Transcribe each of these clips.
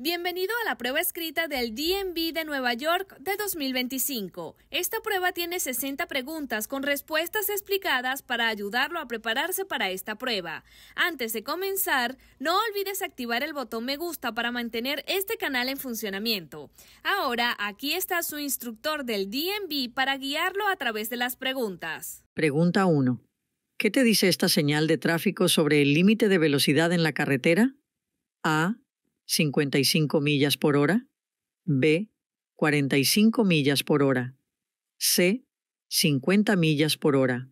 Bienvenido a la prueba escrita del DMV de Nueva York de 2025. Esta prueba tiene 60 preguntas con respuestas explicadas para ayudarlo a prepararse para esta prueba. Antes de comenzar, no olvides activar el botón me gusta para mantener este canal en funcionamiento. Ahora, aquí está su instructor del DMV para guiarlo a través de las preguntas. Pregunta 1. ¿Qué te dice esta señal de tráfico sobre el límite de velocidad en la carretera? A 55 millas por hora, B, 45 millas por hora, C, 50 millas por hora,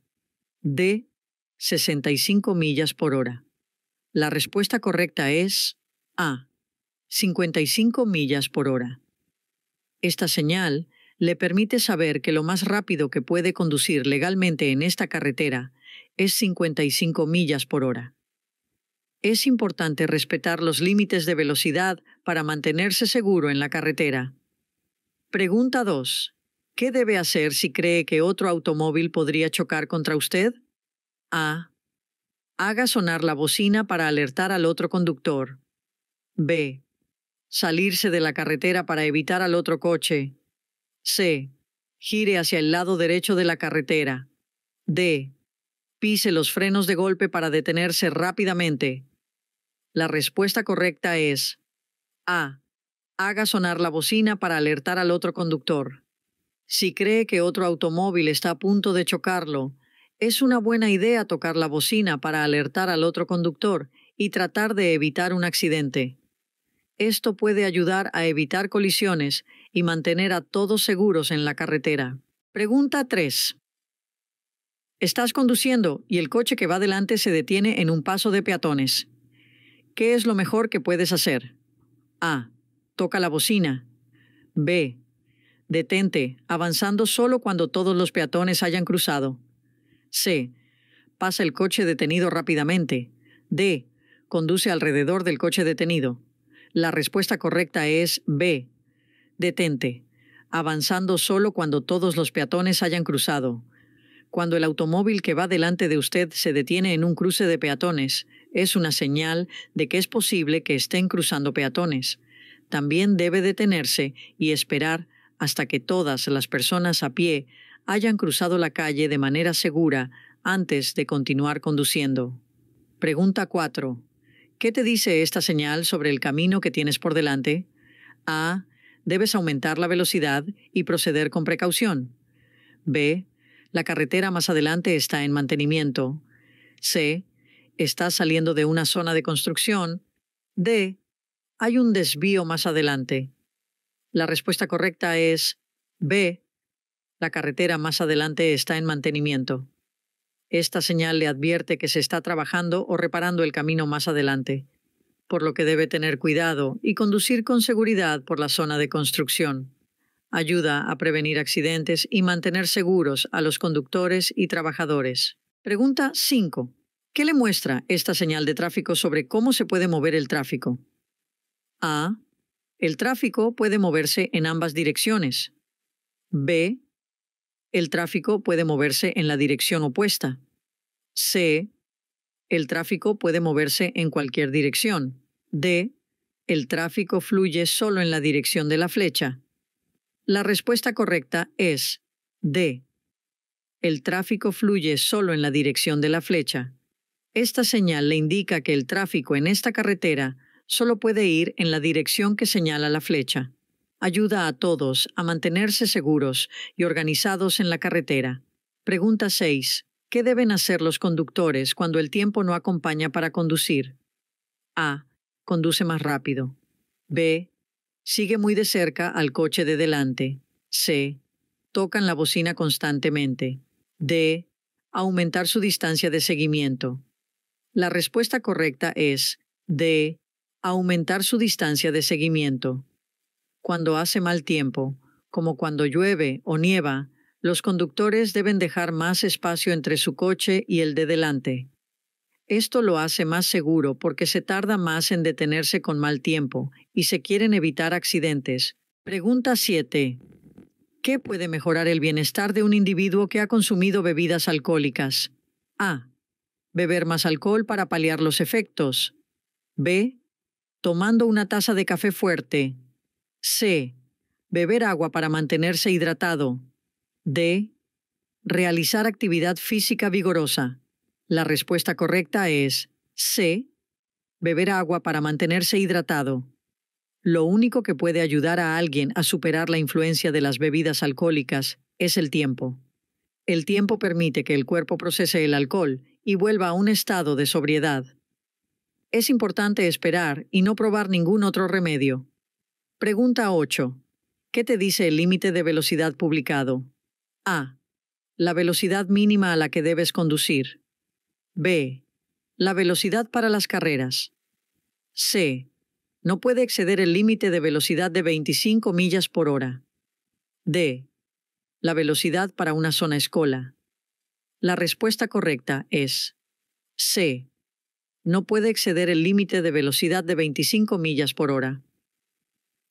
D, 65 millas por hora. La respuesta correcta es A, 55 millas por hora. Esta señal le permite saber que lo más rápido que puede conducir legalmente en esta carretera es 55 millas por hora es importante respetar los límites de velocidad para mantenerse seguro en la carretera. Pregunta 2. ¿Qué debe hacer si cree que otro automóvil podría chocar contra usted? A. Haga sonar la bocina para alertar al otro conductor. B. Salirse de la carretera para evitar al otro coche. C. Gire hacia el lado derecho de la carretera. D. Pise los frenos de golpe para detenerse rápidamente. La respuesta correcta es A. Haga sonar la bocina para alertar al otro conductor. Si cree que otro automóvil está a punto de chocarlo, es una buena idea tocar la bocina para alertar al otro conductor y tratar de evitar un accidente. Esto puede ayudar a evitar colisiones y mantener a todos seguros en la carretera. Pregunta 3. Estás conduciendo y el coche que va delante se detiene en un paso de peatones. ¿Qué es lo mejor que puedes hacer? A. Toca la bocina. B. Detente, avanzando solo cuando todos los peatones hayan cruzado. C. Pasa el coche detenido rápidamente. D. Conduce alrededor del coche detenido. La respuesta correcta es B. Detente, avanzando solo cuando todos los peatones hayan cruzado. Cuando el automóvil que va delante de usted se detiene en un cruce de peatones, es una señal de que es posible que estén cruzando peatones. También debe detenerse y esperar hasta que todas las personas a pie hayan cruzado la calle de manera segura antes de continuar conduciendo. Pregunta 4. ¿Qué te dice esta señal sobre el camino que tienes por delante? A. Debes aumentar la velocidad y proceder con precaución. B. La carretera más adelante está en mantenimiento. C. Está saliendo de una zona de construcción. D. Hay un desvío más adelante. La respuesta correcta es B. La carretera más adelante está en mantenimiento. Esta señal le advierte que se está trabajando o reparando el camino más adelante, por lo que debe tener cuidado y conducir con seguridad por la zona de construcción. Ayuda a prevenir accidentes y mantener seguros a los conductores y trabajadores. Pregunta 5. ¿Qué le muestra esta señal de tráfico sobre cómo se puede mover el tráfico? A. El tráfico puede moverse en ambas direcciones. B. El tráfico puede moverse en la dirección opuesta. C. El tráfico puede moverse en cualquier dirección. D. El tráfico fluye solo en la dirección de la flecha. La respuesta correcta es D. El tráfico fluye solo en la dirección de la flecha. Esta señal le indica que el tráfico en esta carretera solo puede ir en la dirección que señala la flecha. Ayuda a todos a mantenerse seguros y organizados en la carretera. Pregunta 6. ¿Qué deben hacer los conductores cuando el tiempo no acompaña para conducir? A. Conduce más rápido. B. Sigue muy de cerca al coche de delante. C. Tocan la bocina constantemente. D. Aumentar su distancia de seguimiento. La respuesta correcta es D. Aumentar su distancia de seguimiento. Cuando hace mal tiempo, como cuando llueve o nieva, los conductores deben dejar más espacio entre su coche y el de delante. Esto lo hace más seguro porque se tarda más en detenerse con mal tiempo y se quieren evitar accidentes. Pregunta 7. ¿Qué puede mejorar el bienestar de un individuo que ha consumido bebidas alcohólicas? A. Beber más alcohol para paliar los efectos. B. Tomando una taza de café fuerte. C. Beber agua para mantenerse hidratado. D. Realizar actividad física vigorosa. La respuesta correcta es C. Beber agua para mantenerse hidratado. Lo único que puede ayudar a alguien a superar la influencia de las bebidas alcohólicas es el tiempo. El tiempo permite que el cuerpo procese el alcohol y vuelva a un estado de sobriedad. Es importante esperar y no probar ningún otro remedio. Pregunta 8. ¿Qué te dice el límite de velocidad publicado? A. La velocidad mínima a la que debes conducir. B. La velocidad para las carreras. C. No puede exceder el límite de velocidad de 25 millas por hora. D. La velocidad para una zona escola. La respuesta correcta es C. No puede exceder el límite de velocidad de 25 millas por hora.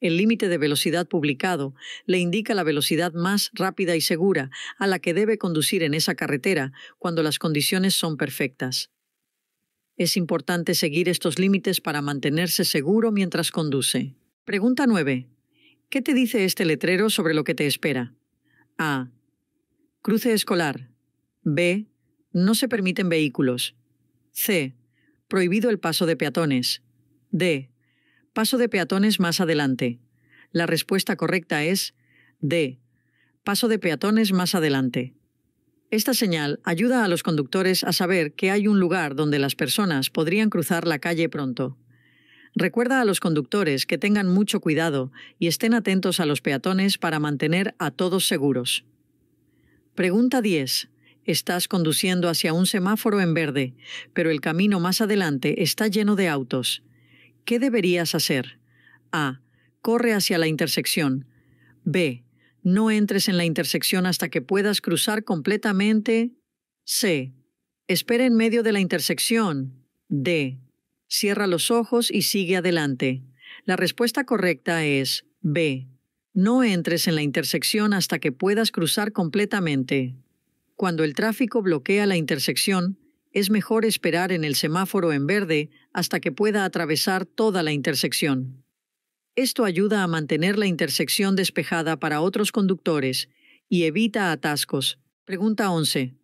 El límite de velocidad publicado le indica la velocidad más rápida y segura a la que debe conducir en esa carretera cuando las condiciones son perfectas. Es importante seguir estos límites para mantenerse seguro mientras conduce. Pregunta 9. ¿Qué te dice este letrero sobre lo que te espera? A. Cruce escolar. B. No se permiten vehículos. C. Prohibido el paso de peatones. D. Paso de peatones más adelante. La respuesta correcta es D. Paso de peatones más adelante. Esta señal ayuda a los conductores a saber que hay un lugar donde las personas podrían cruzar la calle pronto. Recuerda a los conductores que tengan mucho cuidado y estén atentos a los peatones para mantener a todos seguros. Pregunta 10. Estás conduciendo hacia un semáforo en verde, pero el camino más adelante está lleno de autos. ¿Qué deberías hacer? A. Corre hacia la intersección. B. No entres en la intersección hasta que puedas cruzar completamente. C. Espera en medio de la intersección. D. Cierra los ojos y sigue adelante. La respuesta correcta es B. No entres en la intersección hasta que puedas cruzar completamente. Cuando el tráfico bloquea la intersección, es mejor esperar en el semáforo en verde hasta que pueda atravesar toda la intersección. Esto ayuda a mantener la intersección despejada para otros conductores y evita atascos. Pregunta 11.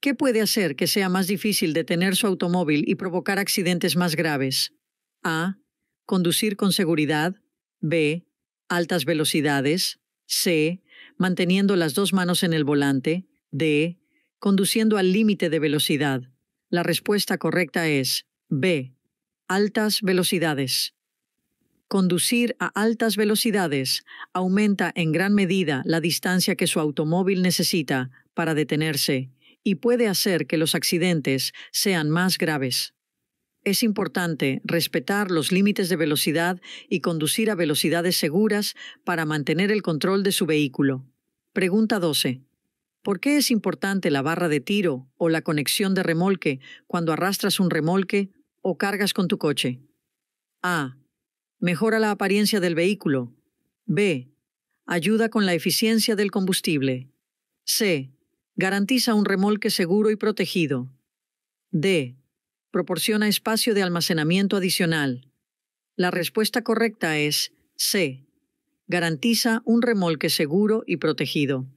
¿Qué puede hacer que sea más difícil detener su automóvil y provocar accidentes más graves? A. Conducir con seguridad. B. Altas velocidades. C. Manteniendo las dos manos en el volante. D. Conduciendo al límite de velocidad. La respuesta correcta es B. Altas velocidades. Conducir a altas velocidades aumenta en gran medida la distancia que su automóvil necesita para detenerse y puede hacer que los accidentes sean más graves. Es importante respetar los límites de velocidad y conducir a velocidades seguras para mantener el control de su vehículo. Pregunta 12. ¿Por qué es importante la barra de tiro o la conexión de remolque cuando arrastras un remolque o cargas con tu coche? A. Mejora la apariencia del vehículo. B. Ayuda con la eficiencia del combustible. C. Garantiza un remolque seguro y protegido. D. Proporciona espacio de almacenamiento adicional. La respuesta correcta es C. Garantiza un remolque seguro y protegido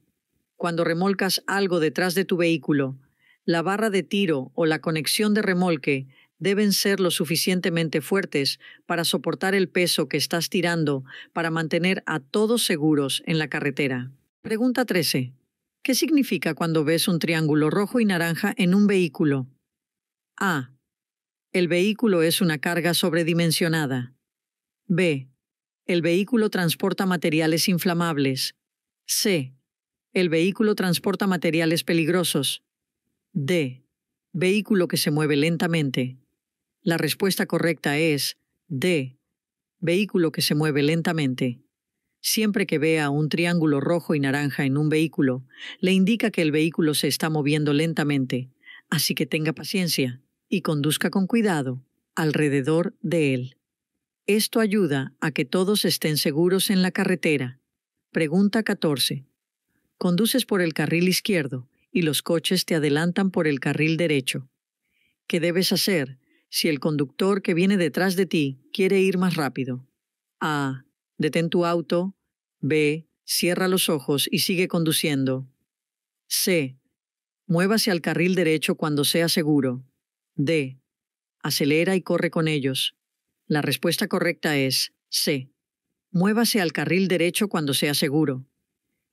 cuando remolcas algo detrás de tu vehículo, la barra de tiro o la conexión de remolque deben ser lo suficientemente fuertes para soportar el peso que estás tirando para mantener a todos seguros en la carretera. Pregunta 13. ¿Qué significa cuando ves un triángulo rojo y naranja en un vehículo? A. El vehículo es una carga sobredimensionada. B. El vehículo transporta materiales inflamables. C. El vehículo transporta materiales peligrosos. D. Vehículo que se mueve lentamente. La respuesta correcta es D. Vehículo que se mueve lentamente. Siempre que vea un triángulo rojo y naranja en un vehículo, le indica que el vehículo se está moviendo lentamente, así que tenga paciencia y conduzca con cuidado alrededor de él. Esto ayuda a que todos estén seguros en la carretera. Pregunta 14. Conduces por el carril izquierdo y los coches te adelantan por el carril derecho. ¿Qué debes hacer si el conductor que viene detrás de ti quiere ir más rápido? A. Detén tu auto. B. Cierra los ojos y sigue conduciendo. C. Muévase al carril derecho cuando sea seguro. D. Acelera y corre con ellos. La respuesta correcta es C. Muévase al carril derecho cuando sea seguro.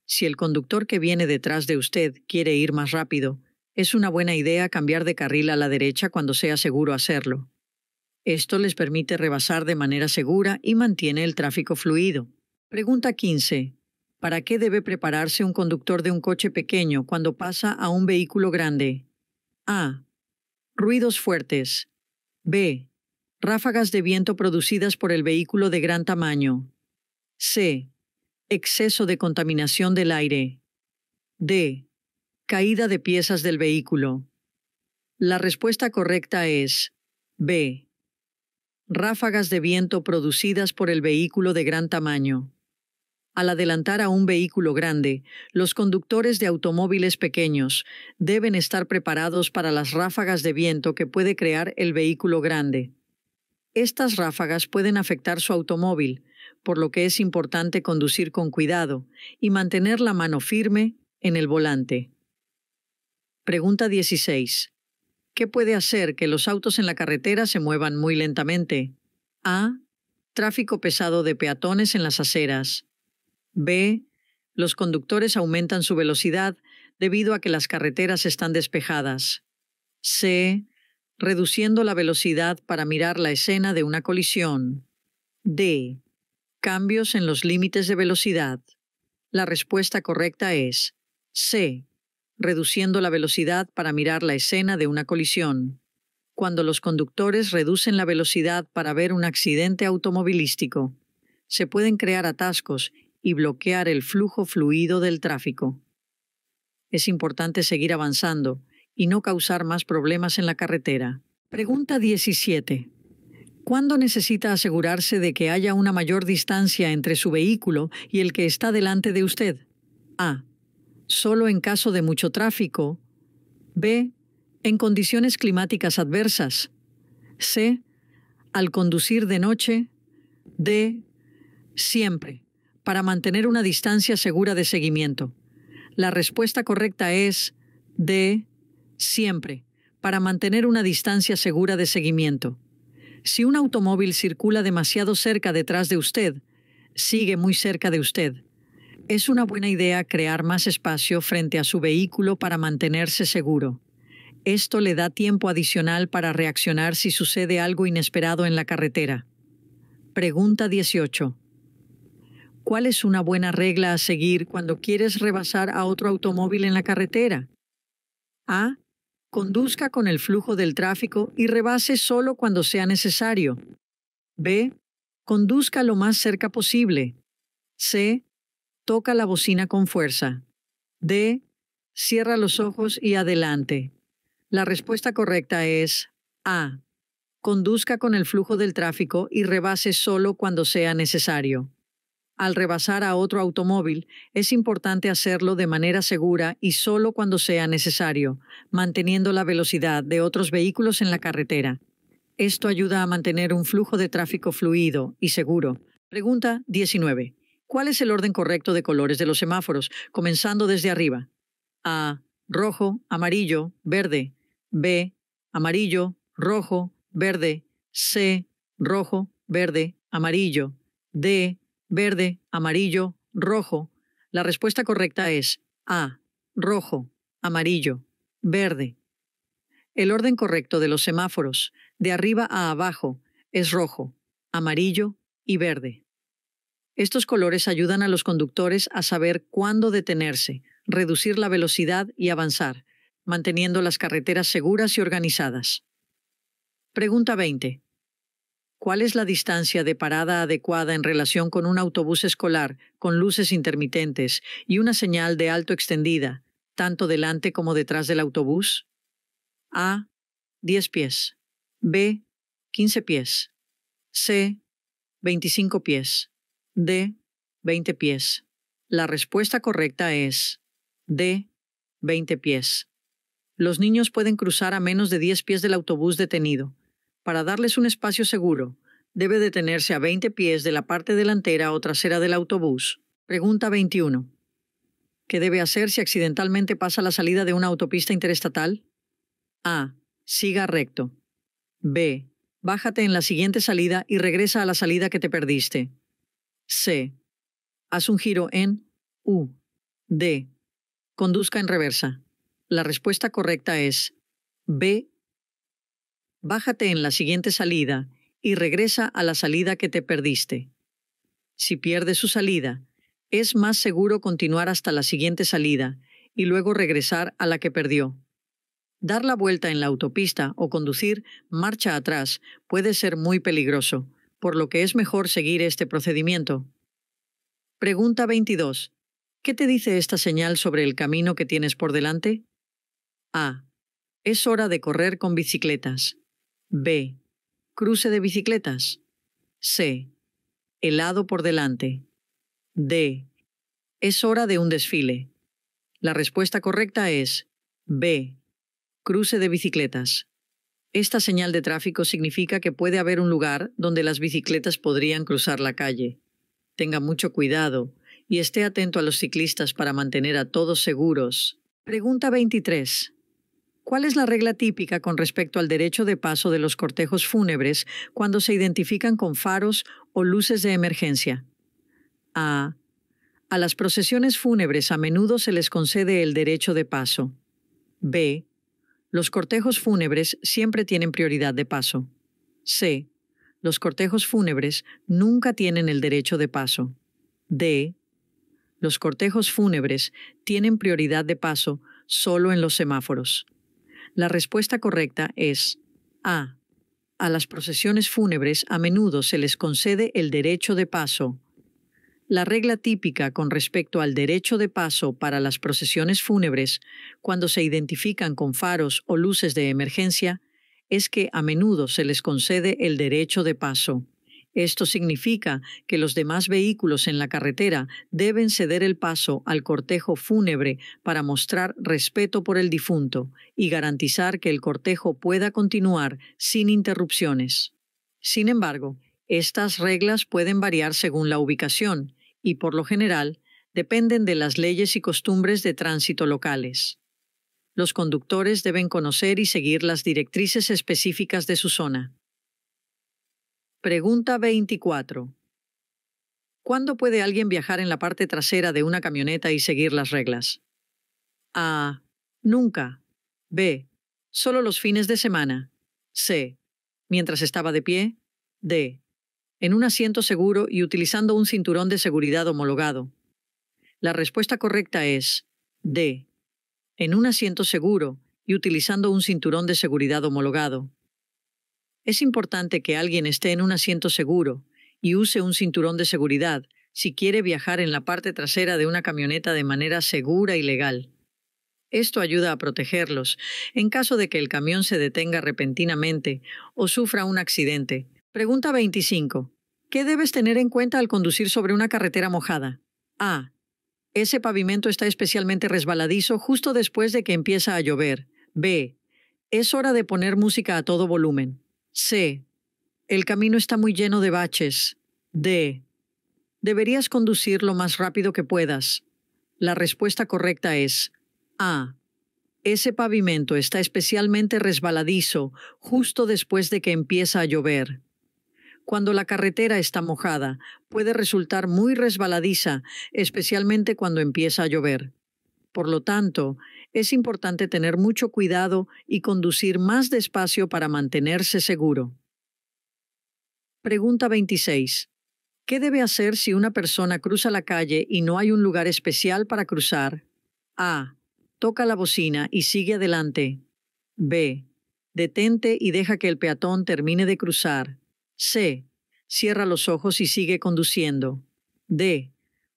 Si el conductor que viene detrás de usted quiere ir más rápido, es una buena idea cambiar de carril a la derecha cuando sea seguro hacerlo. Esto les permite rebasar de manera segura y mantiene el tráfico fluido. Pregunta 15. ¿Para qué debe prepararse un conductor de un coche pequeño cuando pasa a un vehículo grande? A. Ruidos fuertes. B. Ráfagas de viento producidas por el vehículo de gran tamaño. C. Exceso de contaminación del aire. D. Caída de piezas del vehículo. La respuesta correcta es B. Ráfagas de viento producidas por el vehículo de gran tamaño. Al adelantar a un vehículo grande, los conductores de automóviles pequeños deben estar preparados para las ráfagas de viento que puede crear el vehículo grande. Estas ráfagas pueden afectar su automóvil, por lo que es importante conducir con cuidado y mantener la mano firme en el volante. Pregunta 16. ¿Qué puede hacer que los autos en la carretera se muevan muy lentamente? A. Tráfico pesado de peatones en las aceras. B. Los conductores aumentan su velocidad debido a que las carreteras están despejadas. C. Reduciendo la velocidad para mirar la escena de una colisión. D cambios en los límites de velocidad? La respuesta correcta es C. Reduciendo la velocidad para mirar la escena de una colisión. Cuando los conductores reducen la velocidad para ver un accidente automovilístico, se pueden crear atascos y bloquear el flujo fluido del tráfico. Es importante seguir avanzando y no causar más problemas en la carretera. Pregunta 17. ¿Cuándo necesita asegurarse de que haya una mayor distancia entre su vehículo y el que está delante de usted? A. Solo en caso de mucho tráfico. B. En condiciones climáticas adversas. C. Al conducir de noche. D. Siempre. Para mantener una distancia segura de seguimiento. La respuesta correcta es D. Siempre. Para mantener una distancia segura de seguimiento. Si un automóvil circula demasiado cerca detrás de usted, sigue muy cerca de usted. Es una buena idea crear más espacio frente a su vehículo para mantenerse seguro. Esto le da tiempo adicional para reaccionar si sucede algo inesperado en la carretera. Pregunta 18. ¿Cuál es una buena regla a seguir cuando quieres rebasar a otro automóvil en la carretera? A. Conduzca con el flujo del tráfico y rebase solo cuando sea necesario. B. Conduzca lo más cerca posible. C. Toca la bocina con fuerza. D. Cierra los ojos y adelante. La respuesta correcta es A. Conduzca con el flujo del tráfico y rebase solo cuando sea necesario al rebasar a otro automóvil, es importante hacerlo de manera segura y solo cuando sea necesario, manteniendo la velocidad de otros vehículos en la carretera. Esto ayuda a mantener un flujo de tráfico fluido y seguro. Pregunta 19. ¿Cuál es el orden correcto de colores de los semáforos, comenzando desde arriba? A. Rojo, amarillo, verde. B. Amarillo, rojo, verde. C. Rojo, verde, amarillo. D verde, amarillo, rojo. La respuesta correcta es A, rojo, amarillo, verde. El orden correcto de los semáforos, de arriba a abajo, es rojo, amarillo y verde. Estos colores ayudan a los conductores a saber cuándo detenerse, reducir la velocidad y avanzar, manteniendo las carreteras seguras y organizadas. Pregunta 20. ¿Cuál es la distancia de parada adecuada en relación con un autobús escolar con luces intermitentes y una señal de alto extendida, tanto delante como detrás del autobús? A. 10 pies. B. 15 pies. C. 25 pies. D. 20 pies. La respuesta correcta es D. 20 pies. Los niños pueden cruzar a menos de 10 pies del autobús detenido para darles un espacio seguro, debe detenerse a 20 pies de la parte delantera o trasera del autobús. Pregunta 21. ¿Qué debe hacer si accidentalmente pasa la salida de una autopista interestatal? A. Siga recto. B. Bájate en la siguiente salida y regresa a la salida que te perdiste. C. Haz un giro en U. D. Conduzca en reversa. La respuesta correcta es B. Bájate en la siguiente salida y regresa a la salida que te perdiste. Si pierdes su salida, es más seguro continuar hasta la siguiente salida y luego regresar a la que perdió. Dar la vuelta en la autopista o conducir marcha atrás puede ser muy peligroso, por lo que es mejor seguir este procedimiento. Pregunta 22. ¿Qué te dice esta señal sobre el camino que tienes por delante? A. Es hora de correr con bicicletas. B. Cruce de bicicletas. C. Helado por delante. D. Es hora de un desfile. La respuesta correcta es B. Cruce de bicicletas. Esta señal de tráfico significa que puede haber un lugar donde las bicicletas podrían cruzar la calle. Tenga mucho cuidado y esté atento a los ciclistas para mantener a todos seguros. Pregunta 23. ¿Cuál es la regla típica con respecto al derecho de paso de los cortejos fúnebres cuando se identifican con faros o luces de emergencia? A. A las procesiones fúnebres a menudo se les concede el derecho de paso. B. Los cortejos fúnebres siempre tienen prioridad de paso. C. Los cortejos fúnebres nunca tienen el derecho de paso. D. Los cortejos fúnebres tienen prioridad de paso solo en los semáforos. La respuesta correcta es A. A las procesiones fúnebres a menudo se les concede el derecho de paso. La regla típica con respecto al derecho de paso para las procesiones fúnebres, cuando se identifican con faros o luces de emergencia, es que a menudo se les concede el derecho de paso. Esto significa que los demás vehículos en la carretera deben ceder el paso al cortejo fúnebre para mostrar respeto por el difunto y garantizar que el cortejo pueda continuar sin interrupciones. Sin embargo, estas reglas pueden variar según la ubicación y, por lo general, dependen de las leyes y costumbres de tránsito locales. Los conductores deben conocer y seguir las directrices específicas de su zona. Pregunta 24. ¿Cuándo puede alguien viajar en la parte trasera de una camioneta y seguir las reglas? A. Nunca. B. Solo los fines de semana. C. Mientras estaba de pie. D. En un asiento seguro y utilizando un cinturón de seguridad homologado. La respuesta correcta es D. En un asiento seguro y utilizando un cinturón de seguridad homologado. Es importante que alguien esté en un asiento seguro y use un cinturón de seguridad si quiere viajar en la parte trasera de una camioneta de manera segura y legal. Esto ayuda a protegerlos en caso de que el camión se detenga repentinamente o sufra un accidente. Pregunta 25. ¿Qué debes tener en cuenta al conducir sobre una carretera mojada? A. Ese pavimento está especialmente resbaladizo justo después de que empieza a llover. B. Es hora de poner música a todo volumen. C. El camino está muy lleno de baches. D. Deberías conducir lo más rápido que puedas. La respuesta correcta es A. Ese pavimento está especialmente resbaladizo justo después de que empieza a llover. Cuando la carretera está mojada, puede resultar muy resbaladiza, especialmente cuando empieza a llover. Por lo tanto, es importante tener mucho cuidado y conducir más despacio para mantenerse seguro. Pregunta 26. ¿Qué debe hacer si una persona cruza la calle y no hay un lugar especial para cruzar? A. Toca la bocina y sigue adelante. B. Detente y deja que el peatón termine de cruzar. C. Cierra los ojos y sigue conduciendo. D.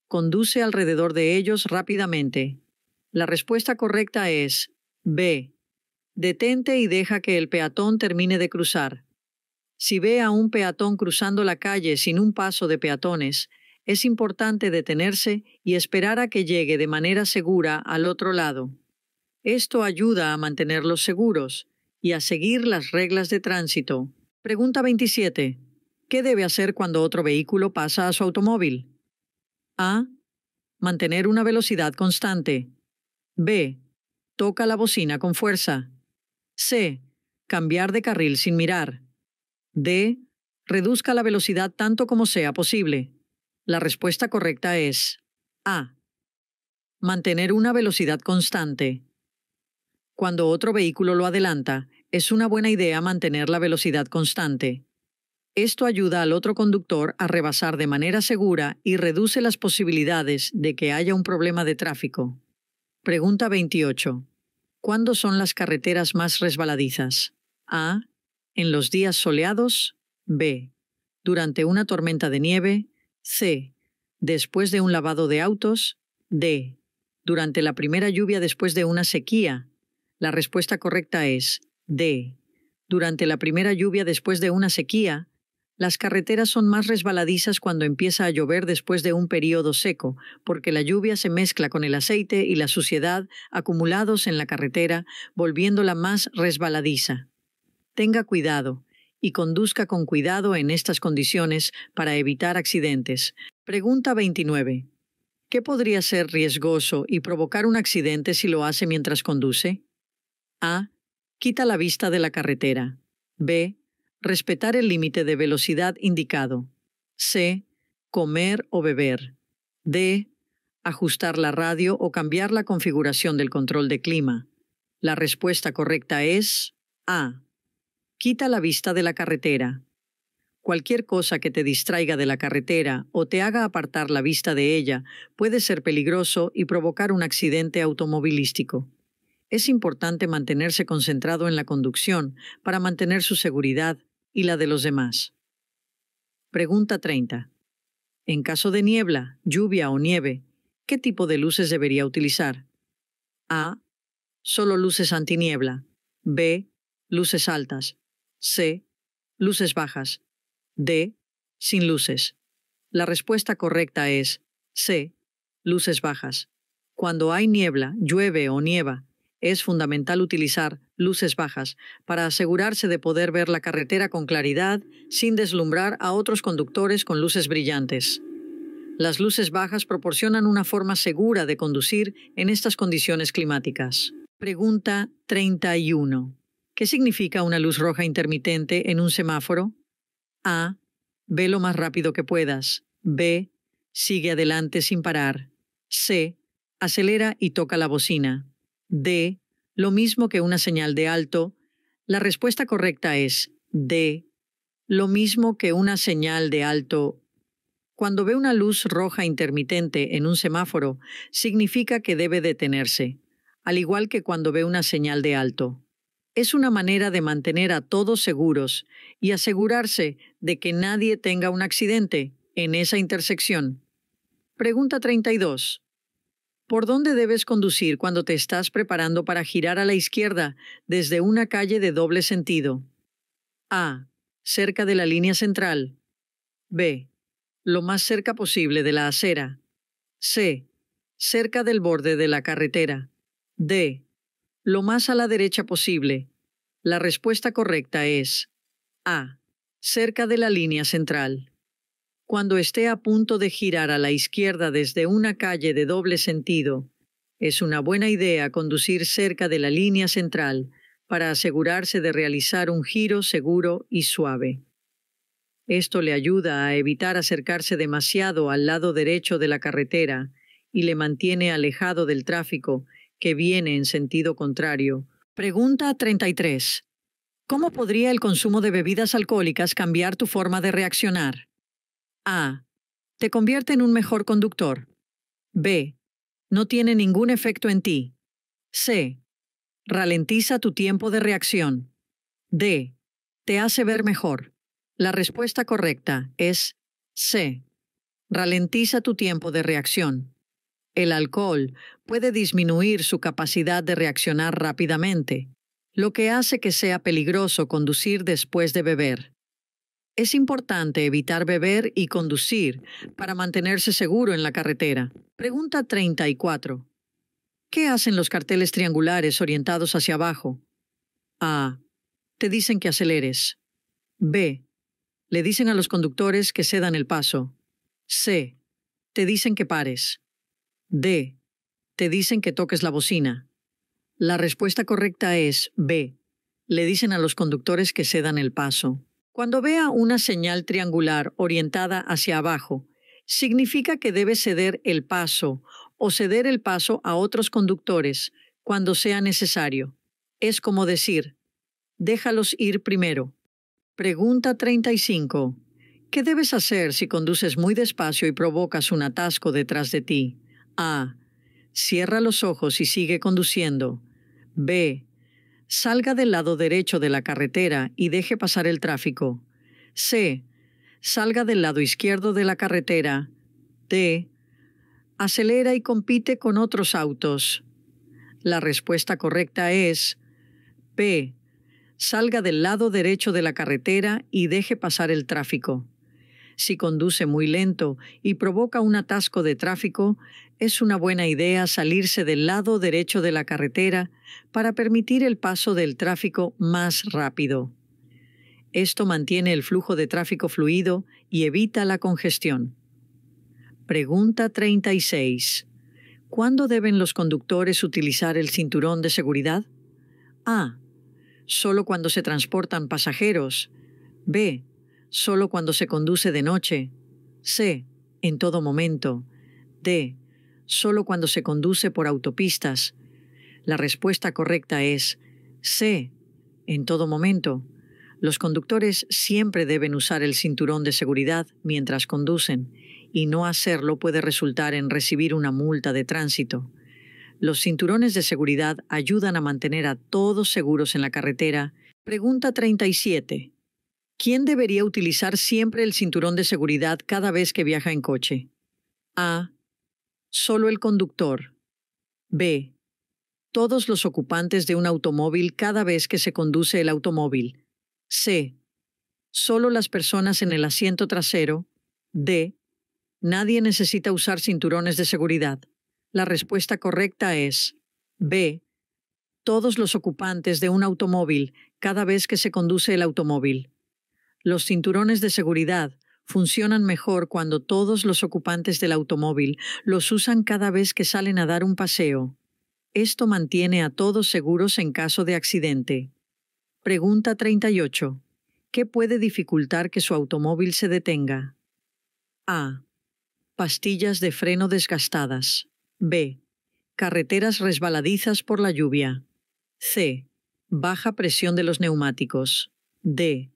Conduce alrededor de ellos rápidamente. La respuesta correcta es B. Detente y deja que el peatón termine de cruzar. Si ve a un peatón cruzando la calle sin un paso de peatones, es importante detenerse y esperar a que llegue de manera segura al otro lado. Esto ayuda a mantenerlos seguros y a seguir las reglas de tránsito. Pregunta 27. ¿Qué debe hacer cuando otro vehículo pasa a su automóvil? A. Mantener una velocidad constante. B. Toca la bocina con fuerza. C. Cambiar de carril sin mirar. D. Reduzca la velocidad tanto como sea posible. La respuesta correcta es A. Mantener una velocidad constante. Cuando otro vehículo lo adelanta, es una buena idea mantener la velocidad constante. Esto ayuda al otro conductor a rebasar de manera segura y reduce las posibilidades de que haya un problema de tráfico. Pregunta 28. ¿Cuándo son las carreteras más resbaladizas? A. En los días soleados. B. Durante una tormenta de nieve. C. Después de un lavado de autos. D. Durante la primera lluvia después de una sequía. La respuesta correcta es D. Durante la primera lluvia después de una sequía, las carreteras son más resbaladizas cuando empieza a llover después de un periodo seco, porque la lluvia se mezcla con el aceite y la suciedad acumulados en la carretera, volviéndola más resbaladiza. Tenga cuidado y conduzca con cuidado en estas condiciones para evitar accidentes. Pregunta 29. ¿Qué podría ser riesgoso y provocar un accidente si lo hace mientras conduce? A. Quita la vista de la carretera. B Respetar el límite de velocidad indicado. C. Comer o beber. D. Ajustar la radio o cambiar la configuración del control de clima. La respuesta correcta es A. Quita la vista de la carretera. Cualquier cosa que te distraiga de la carretera o te haga apartar la vista de ella puede ser peligroso y provocar un accidente automovilístico. Es importante mantenerse concentrado en la conducción para mantener su seguridad y la de los demás. Pregunta 30. En caso de niebla, lluvia o nieve, ¿qué tipo de luces debería utilizar? A. Solo luces antiniebla. B. Luces altas. C. Luces bajas. D. Sin luces. La respuesta correcta es C. Luces bajas. Cuando hay niebla, llueve o nieva, es fundamental utilizar luces bajas para asegurarse de poder ver la carretera con claridad sin deslumbrar a otros conductores con luces brillantes. Las luces bajas proporcionan una forma segura de conducir en estas condiciones climáticas. Pregunta 31. ¿Qué significa una luz roja intermitente en un semáforo? A. Ve lo más rápido que puedas. B. Sigue adelante sin parar. C. Acelera y toca la bocina. D, lo mismo que una señal de alto, la respuesta correcta es D, lo mismo que una señal de alto. Cuando ve una luz roja intermitente en un semáforo, significa que debe detenerse, al igual que cuando ve una señal de alto. Es una manera de mantener a todos seguros y asegurarse de que nadie tenga un accidente en esa intersección. Pregunta 32. ¿Por dónde debes conducir cuando te estás preparando para girar a la izquierda desde una calle de doble sentido? A. Cerca de la línea central. B. Lo más cerca posible de la acera. C. Cerca del borde de la carretera. D. Lo más a la derecha posible. La respuesta correcta es A. Cerca de la línea central cuando esté a punto de girar a la izquierda desde una calle de doble sentido. Es una buena idea conducir cerca de la línea central para asegurarse de realizar un giro seguro y suave. Esto le ayuda a evitar acercarse demasiado al lado derecho de la carretera y le mantiene alejado del tráfico que viene en sentido contrario. Pregunta 33. ¿Cómo podría el consumo de bebidas alcohólicas cambiar tu forma de reaccionar? A. Te convierte en un mejor conductor. B. No tiene ningún efecto en ti. C. Ralentiza tu tiempo de reacción. D. Te hace ver mejor. La respuesta correcta es C. Ralentiza tu tiempo de reacción. El alcohol puede disminuir su capacidad de reaccionar rápidamente, lo que hace que sea peligroso conducir después de beber. Es importante evitar beber y conducir para mantenerse seguro en la carretera. Pregunta 34. ¿Qué hacen los carteles triangulares orientados hacia abajo? A. Te dicen que aceleres. B. Le dicen a los conductores que cedan el paso. C. Te dicen que pares. D. Te dicen que toques la bocina. La respuesta correcta es B. Le dicen a los conductores que cedan el paso. Cuando vea una señal triangular orientada hacia abajo, significa que debe ceder el paso o ceder el paso a otros conductores cuando sea necesario. Es como decir, déjalos ir primero. Pregunta 35. ¿Qué debes hacer si conduces muy despacio y provocas un atasco detrás de ti? A. Cierra los ojos y sigue conduciendo. B. Salga del lado derecho de la carretera y deje pasar el tráfico. C. Salga del lado izquierdo de la carretera. D. Acelera y compite con otros autos. La respuesta correcta es P. Salga del lado derecho de la carretera y deje pasar el tráfico. Si conduce muy lento y provoca un atasco de tráfico, es una buena idea salirse del lado derecho de la carretera para permitir el paso del tráfico más rápido. Esto mantiene el flujo de tráfico fluido y evita la congestión. Pregunta 36. ¿Cuándo deben los conductores utilizar el cinturón de seguridad? A. Solo cuando se transportan pasajeros. B. Solo cuando se conduce de noche. C. En todo momento. D. Solo cuando se conduce por autopistas. La respuesta correcta es C. En todo momento. Los conductores siempre deben usar el cinturón de seguridad mientras conducen, y no hacerlo puede resultar en recibir una multa de tránsito. Los cinturones de seguridad ayudan a mantener a todos seguros en la carretera. Pregunta 37. ¿Quién debería utilizar siempre el cinturón de seguridad cada vez que viaja en coche? A. Solo el conductor. B todos los ocupantes de un automóvil cada vez que se conduce el automóvil. C. Solo las personas en el asiento trasero. D. Nadie necesita usar cinturones de seguridad. La respuesta correcta es B. Todos los ocupantes de un automóvil cada vez que se conduce el automóvil. Los cinturones de seguridad funcionan mejor cuando todos los ocupantes del automóvil los usan cada vez que salen a dar un paseo. Esto mantiene a todos seguros en caso de accidente. Pregunta 38. ¿Qué puede dificultar que su automóvil se detenga? A. Pastillas de freno desgastadas. B. Carreteras resbaladizas por la lluvia. C. Baja presión de los neumáticos. D.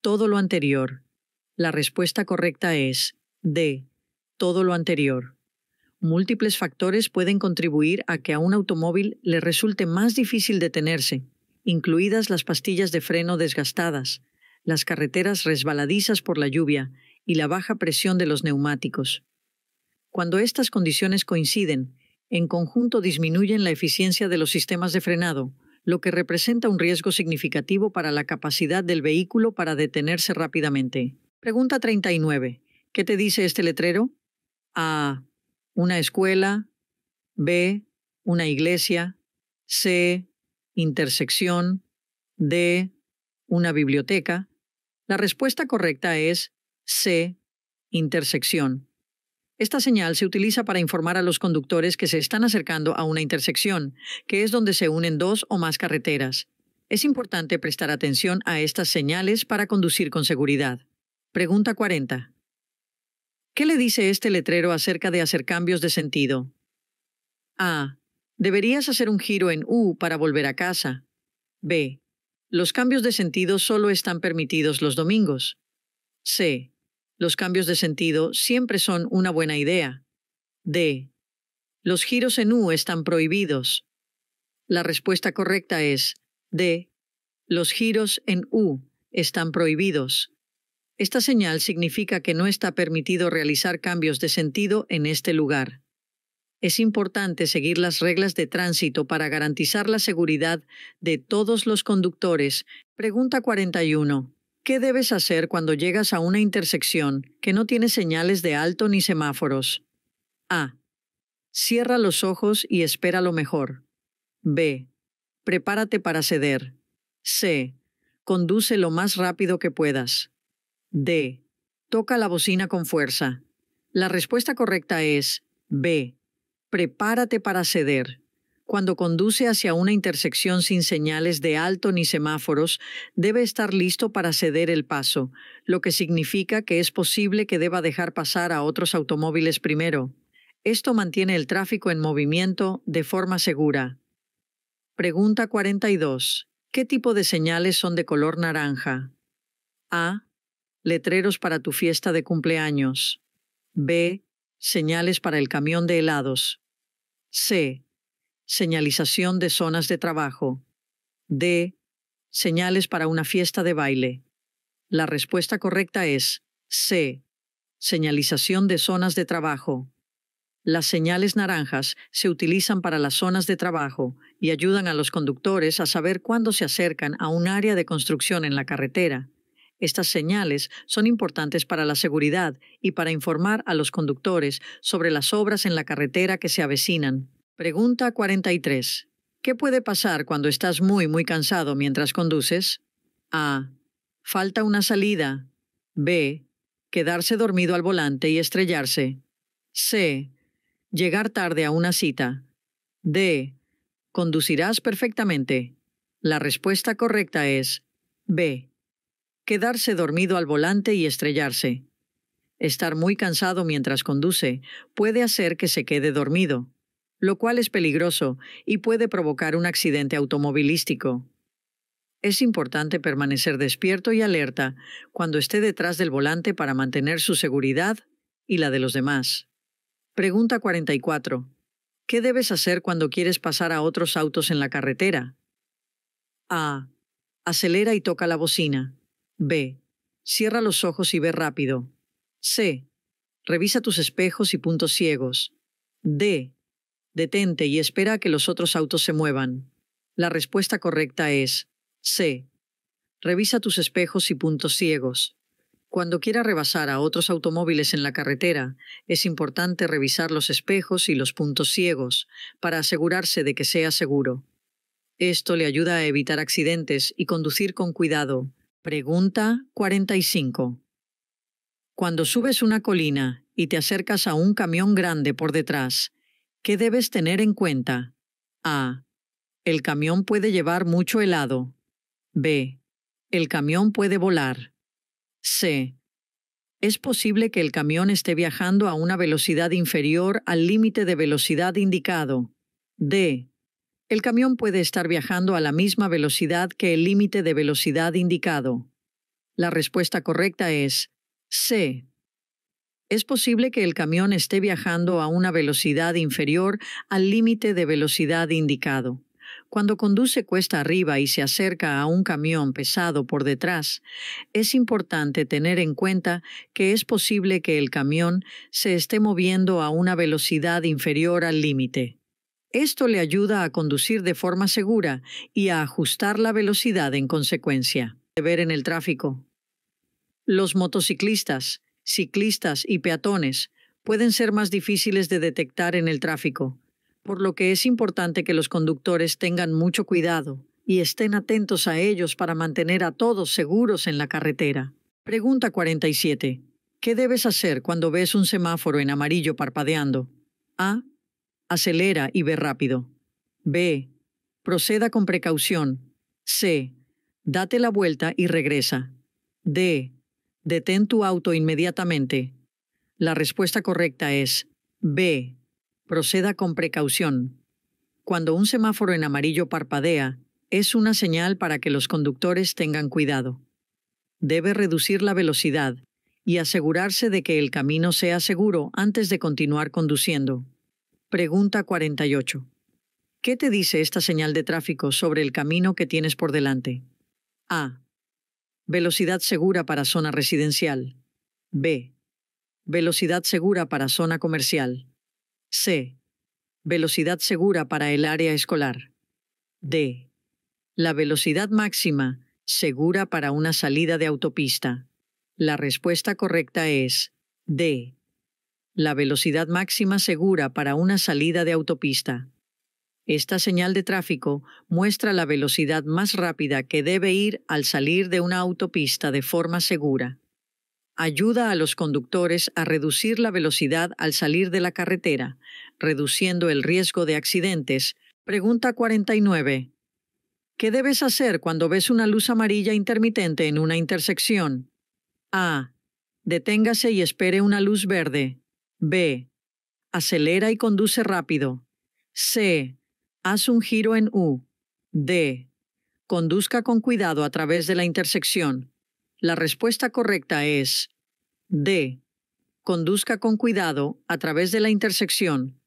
Todo lo anterior. La respuesta correcta es D. Todo lo anterior múltiples factores pueden contribuir a que a un automóvil le resulte más difícil detenerse, incluidas las pastillas de freno desgastadas, las carreteras resbaladizas por la lluvia y la baja presión de los neumáticos. Cuando estas condiciones coinciden, en conjunto disminuyen la eficiencia de los sistemas de frenado, lo que representa un riesgo significativo para la capacidad del vehículo para detenerse rápidamente. Pregunta 39. ¿Qué te dice este letrero? A una escuela, B, una iglesia, C, intersección, D, una biblioteca. La respuesta correcta es C, intersección. Esta señal se utiliza para informar a los conductores que se están acercando a una intersección, que es donde se unen dos o más carreteras. Es importante prestar atención a estas señales para conducir con seguridad. Pregunta 40. ¿Qué le dice este letrero acerca de hacer cambios de sentido? A. Deberías hacer un giro en U para volver a casa. B. Los cambios de sentido solo están permitidos los domingos. C. Los cambios de sentido siempre son una buena idea. D. Los giros en U están prohibidos. La respuesta correcta es D. Los giros en U están prohibidos. Esta señal significa que no está permitido realizar cambios de sentido en este lugar. Es importante seguir las reglas de tránsito para garantizar la seguridad de todos los conductores. Pregunta 41. ¿Qué debes hacer cuando llegas a una intersección que no tiene señales de alto ni semáforos? A. Cierra los ojos y espera lo mejor. B. Prepárate para ceder. C. Conduce lo más rápido que puedas. D. Toca la bocina con fuerza. La respuesta correcta es B. Prepárate para ceder. Cuando conduce hacia una intersección sin señales de alto ni semáforos, debe estar listo para ceder el paso, lo que significa que es posible que deba dejar pasar a otros automóviles primero. Esto mantiene el tráfico en movimiento de forma segura. Pregunta 42. ¿Qué tipo de señales son de color naranja? A letreros para tu fiesta de cumpleaños. B. Señales para el camión de helados. C. Señalización de zonas de trabajo. D. Señales para una fiesta de baile. La respuesta correcta es C. Señalización de zonas de trabajo. Las señales naranjas se utilizan para las zonas de trabajo y ayudan a los conductores a saber cuándo se acercan a un área de construcción en la carretera. Estas señales son importantes para la seguridad y para informar a los conductores sobre las obras en la carretera que se avecinan. Pregunta 43. ¿Qué puede pasar cuando estás muy, muy cansado mientras conduces? A. Falta una salida. B. Quedarse dormido al volante y estrellarse. C. Llegar tarde a una cita. D. Conducirás perfectamente. La respuesta correcta es B quedarse dormido al volante y estrellarse. Estar muy cansado mientras conduce puede hacer que se quede dormido, lo cual es peligroso y puede provocar un accidente automovilístico. Es importante permanecer despierto y alerta cuando esté detrás del volante para mantener su seguridad y la de los demás. Pregunta 44. ¿Qué debes hacer cuando quieres pasar a otros autos en la carretera? A. Acelera y toca la bocina. B. Cierra los ojos y ve rápido. C. Revisa tus espejos y puntos ciegos. D. Detente y espera a que los otros autos se muevan. La respuesta correcta es C. Revisa tus espejos y puntos ciegos. Cuando quiera rebasar a otros automóviles en la carretera, es importante revisar los espejos y los puntos ciegos para asegurarse de que sea seguro. Esto le ayuda a evitar accidentes y conducir con cuidado, Pregunta 45. Cuando subes una colina y te acercas a un camión grande por detrás, ¿qué debes tener en cuenta? A. El camión puede llevar mucho helado. B. El camión puede volar. C. Es posible que el camión esté viajando a una velocidad inferior al límite de velocidad indicado. D. El camión puede estar viajando a la misma velocidad que el límite de velocidad indicado. La respuesta correcta es C. Es posible que el camión esté viajando a una velocidad inferior al límite de velocidad indicado. Cuando conduce cuesta arriba y se acerca a un camión pesado por detrás, es importante tener en cuenta que es posible que el camión se esté moviendo a una velocidad inferior al límite. Esto le ayuda a conducir de forma segura y a ajustar la velocidad en consecuencia. De ver en el tráfico. Los motociclistas, ciclistas y peatones pueden ser más difíciles de detectar en el tráfico, por lo que es importante que los conductores tengan mucho cuidado y estén atentos a ellos para mantener a todos seguros en la carretera. Pregunta 47. ¿Qué debes hacer cuando ves un semáforo en amarillo parpadeando? A Acelera y ve rápido. B. Proceda con precaución. C. Date la vuelta y regresa. D. Detén tu auto inmediatamente. La respuesta correcta es B. Proceda con precaución. Cuando un semáforo en amarillo parpadea, es una señal para que los conductores tengan cuidado. Debe reducir la velocidad y asegurarse de que el camino sea seguro antes de continuar conduciendo. Pregunta 48. ¿Qué te dice esta señal de tráfico sobre el camino que tienes por delante? A. Velocidad segura para zona residencial. B. Velocidad segura para zona comercial. C. Velocidad segura para el área escolar. D. La velocidad máxima segura para una salida de autopista. La respuesta correcta es D la velocidad máxima segura para una salida de autopista. Esta señal de tráfico muestra la velocidad más rápida que debe ir al salir de una autopista de forma segura. Ayuda a los conductores a reducir la velocidad al salir de la carretera, reduciendo el riesgo de accidentes. Pregunta 49. ¿Qué debes hacer cuando ves una luz amarilla intermitente en una intersección? A. Deténgase y espere una luz verde. B. Acelera y conduce rápido. C. Haz un giro en U. D. Conduzca con cuidado a través de la intersección. La respuesta correcta es D. Conduzca con cuidado a través de la intersección.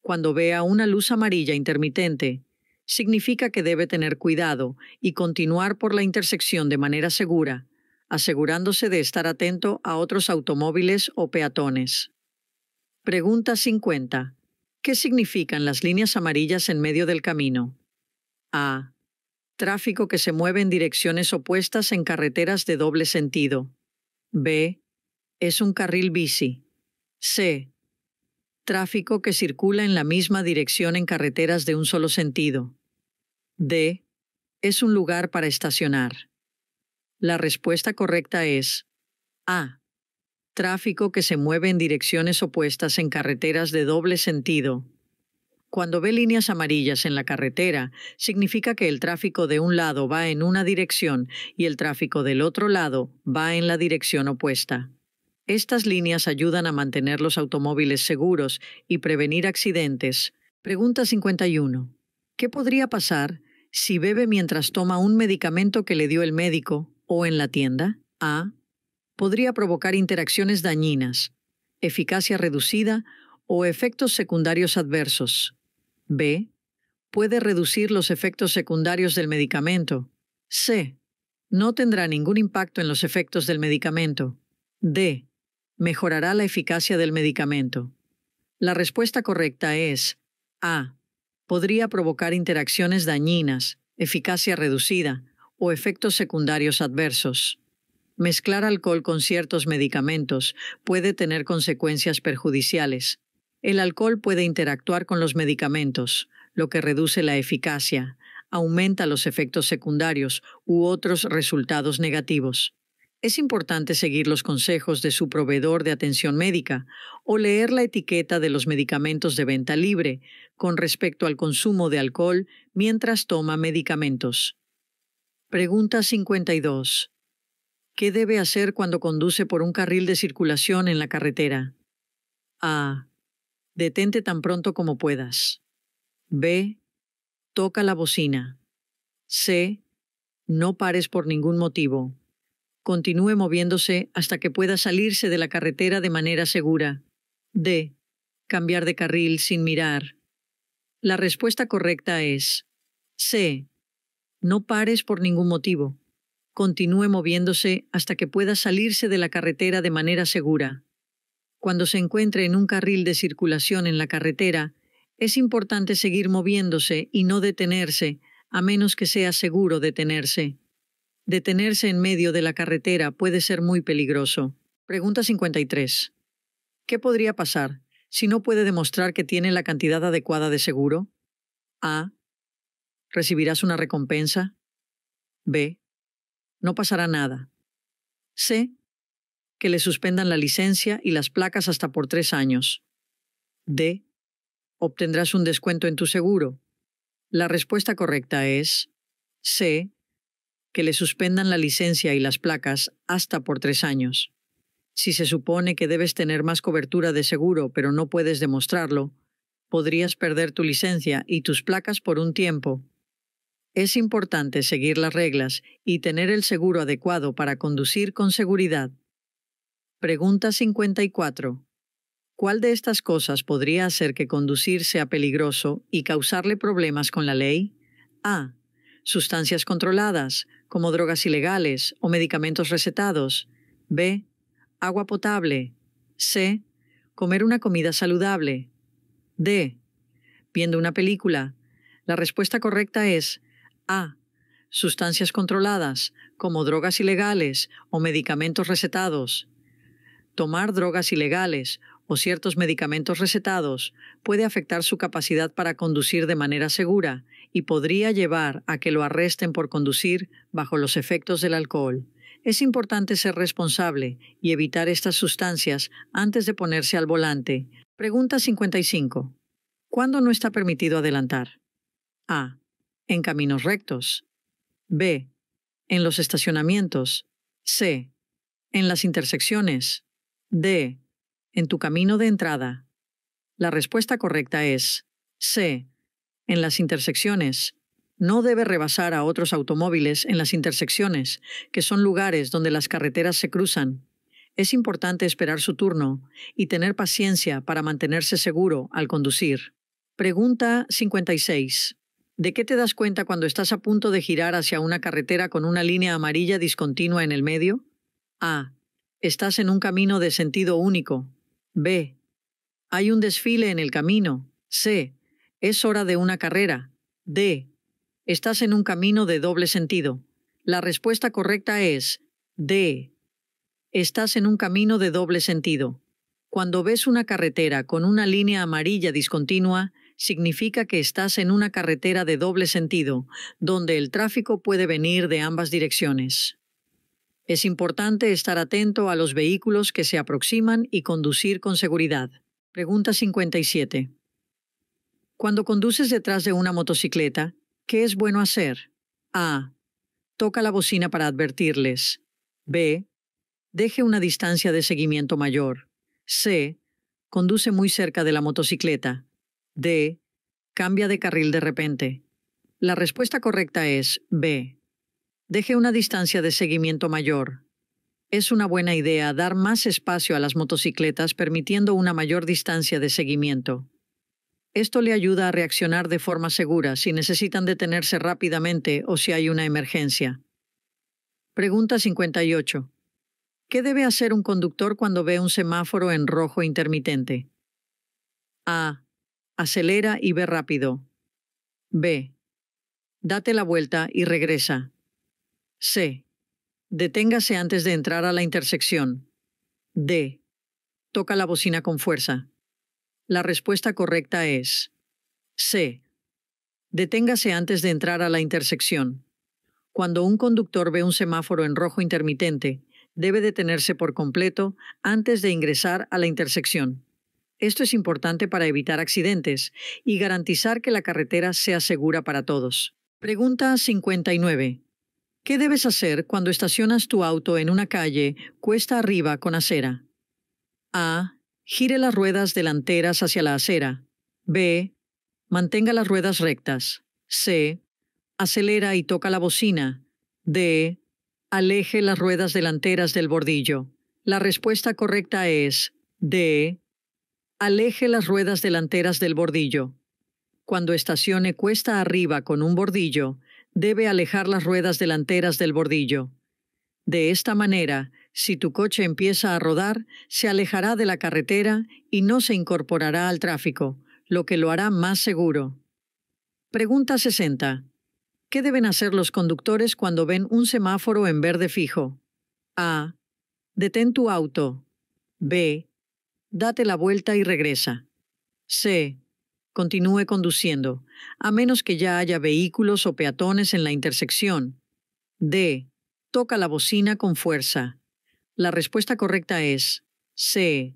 Cuando vea una luz amarilla intermitente, significa que debe tener cuidado y continuar por la intersección de manera segura, asegurándose de estar atento a otros automóviles o peatones. Pregunta 50. ¿Qué significan las líneas amarillas en medio del camino? A. Tráfico que se mueve en direcciones opuestas en carreteras de doble sentido. B. Es un carril bici. C. Tráfico que circula en la misma dirección en carreteras de un solo sentido. D. Es un lugar para estacionar. La respuesta correcta es A tráfico que se mueve en direcciones opuestas en carreteras de doble sentido. Cuando ve líneas amarillas en la carretera, significa que el tráfico de un lado va en una dirección y el tráfico del otro lado va en la dirección opuesta. Estas líneas ayudan a mantener los automóviles seguros y prevenir accidentes. Pregunta 51. ¿Qué podría pasar si bebe mientras toma un medicamento que le dio el médico o en la tienda? A podría provocar interacciones dañinas, eficacia reducida o efectos secundarios adversos. B. Puede reducir los efectos secundarios del medicamento. C. No tendrá ningún impacto en los efectos del medicamento. D. Mejorará la eficacia del medicamento. La respuesta correcta es A. Podría provocar interacciones dañinas, eficacia reducida o efectos secundarios adversos. Mezclar alcohol con ciertos medicamentos puede tener consecuencias perjudiciales. El alcohol puede interactuar con los medicamentos, lo que reduce la eficacia, aumenta los efectos secundarios u otros resultados negativos. Es importante seguir los consejos de su proveedor de atención médica o leer la etiqueta de los medicamentos de venta libre con respecto al consumo de alcohol mientras toma medicamentos. Pregunta 52. ¿Qué debe hacer cuando conduce por un carril de circulación en la carretera? A. Detente tan pronto como puedas. B. Toca la bocina. C. No pares por ningún motivo. Continúe moviéndose hasta que pueda salirse de la carretera de manera segura. D. Cambiar de carril sin mirar. La respuesta correcta es C. No pares por ningún motivo continúe moviéndose hasta que pueda salirse de la carretera de manera segura. Cuando se encuentre en un carril de circulación en la carretera, es importante seguir moviéndose y no detenerse, a menos que sea seguro detenerse. Detenerse en medio de la carretera puede ser muy peligroso. Pregunta 53. ¿Qué podría pasar si no puede demostrar que tiene la cantidad adecuada de seguro? A. ¿Recibirás una recompensa? B. No pasará nada. C. que le suspendan la licencia y las placas hasta por tres años. D. Obtendrás un descuento en tu seguro. La respuesta correcta es C. Que le suspendan la licencia y las placas hasta por tres años. Si se supone que debes tener más cobertura de seguro pero no puedes demostrarlo, podrías perder tu licencia y tus placas por un tiempo es importante seguir las reglas y tener el seguro adecuado para conducir con seguridad. Pregunta 54. ¿Cuál de estas cosas podría hacer que conducir sea peligroso y causarle problemas con la ley? A. Sustancias controladas, como drogas ilegales o medicamentos recetados. B. Agua potable. C. Comer una comida saludable. D. Viendo una película. La respuesta correcta es a. Sustancias controladas, como drogas ilegales o medicamentos recetados. Tomar drogas ilegales o ciertos medicamentos recetados puede afectar su capacidad para conducir de manera segura y podría llevar a que lo arresten por conducir bajo los efectos del alcohol. Es importante ser responsable y evitar estas sustancias antes de ponerse al volante. Pregunta 55. ¿Cuándo no está permitido adelantar? A en caminos rectos. B. En los estacionamientos. C. En las intersecciones. D. En tu camino de entrada. La respuesta correcta es C. En las intersecciones. No debe rebasar a otros automóviles en las intersecciones, que son lugares donde las carreteras se cruzan. Es importante esperar su turno y tener paciencia para mantenerse seguro al conducir. Pregunta 56. ¿De qué te das cuenta cuando estás a punto de girar hacia una carretera con una línea amarilla discontinua en el medio? A. Estás en un camino de sentido único. B. Hay un desfile en el camino. C. Es hora de una carrera. D. Estás en un camino de doble sentido. La respuesta correcta es D. Estás en un camino de doble sentido. Cuando ves una carretera con una línea amarilla discontinua, significa que estás en una carretera de doble sentido, donde el tráfico puede venir de ambas direcciones. Es importante estar atento a los vehículos que se aproximan y conducir con seguridad. Pregunta 57. Cuando conduces detrás de una motocicleta, ¿qué es bueno hacer? A. Toca la bocina para advertirles. B. Deje una distancia de seguimiento mayor. C. Conduce muy cerca de la motocicleta. D. Cambia de carril de repente. La respuesta correcta es B. Deje una distancia de seguimiento mayor. Es una buena idea dar más espacio a las motocicletas permitiendo una mayor distancia de seguimiento. Esto le ayuda a reaccionar de forma segura si necesitan detenerse rápidamente o si hay una emergencia. Pregunta 58. ¿Qué debe hacer un conductor cuando ve un semáforo en rojo intermitente? A. Acelera y ve rápido. B. Date la vuelta y regresa. C. Deténgase antes de entrar a la intersección. D. Toca la bocina con fuerza. La respuesta correcta es C. Deténgase antes de entrar a la intersección. Cuando un conductor ve un semáforo en rojo intermitente, debe detenerse por completo antes de ingresar a la intersección. Esto es importante para evitar accidentes y garantizar que la carretera sea segura para todos. Pregunta 59. ¿Qué debes hacer cuando estacionas tu auto en una calle cuesta arriba con acera? A. Gire las ruedas delanteras hacia la acera. B. Mantenga las ruedas rectas. C. Acelera y toca la bocina. D. Aleje las ruedas delanteras del bordillo. La respuesta correcta es D. Aleje las ruedas delanteras del bordillo. Cuando estacione cuesta arriba con un bordillo, debe alejar las ruedas delanteras del bordillo. De esta manera, si tu coche empieza a rodar, se alejará de la carretera y no se incorporará al tráfico, lo que lo hará más seguro. Pregunta 60. ¿Qué deben hacer los conductores cuando ven un semáforo en verde fijo? A. Detén tu auto. B date la vuelta y regresa. C. Continúe conduciendo, a menos que ya haya vehículos o peatones en la intersección. D. Toca la bocina con fuerza. La respuesta correcta es C.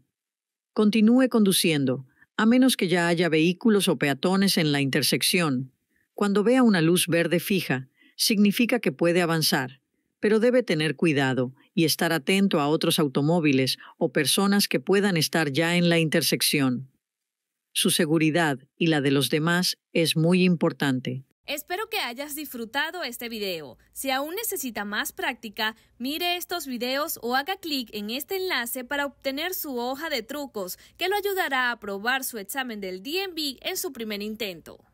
Continúe conduciendo, a menos que ya haya vehículos o peatones en la intersección. Cuando vea una luz verde fija, significa que puede avanzar, pero debe tener cuidado, y estar atento a otros automóviles o personas que puedan estar ya en la intersección. Su seguridad y la de los demás es muy importante. Espero que hayas disfrutado este video. Si aún necesita más práctica, mire estos videos o haga clic en este enlace para obtener su hoja de trucos que lo ayudará a aprobar su examen del DMV en su primer intento.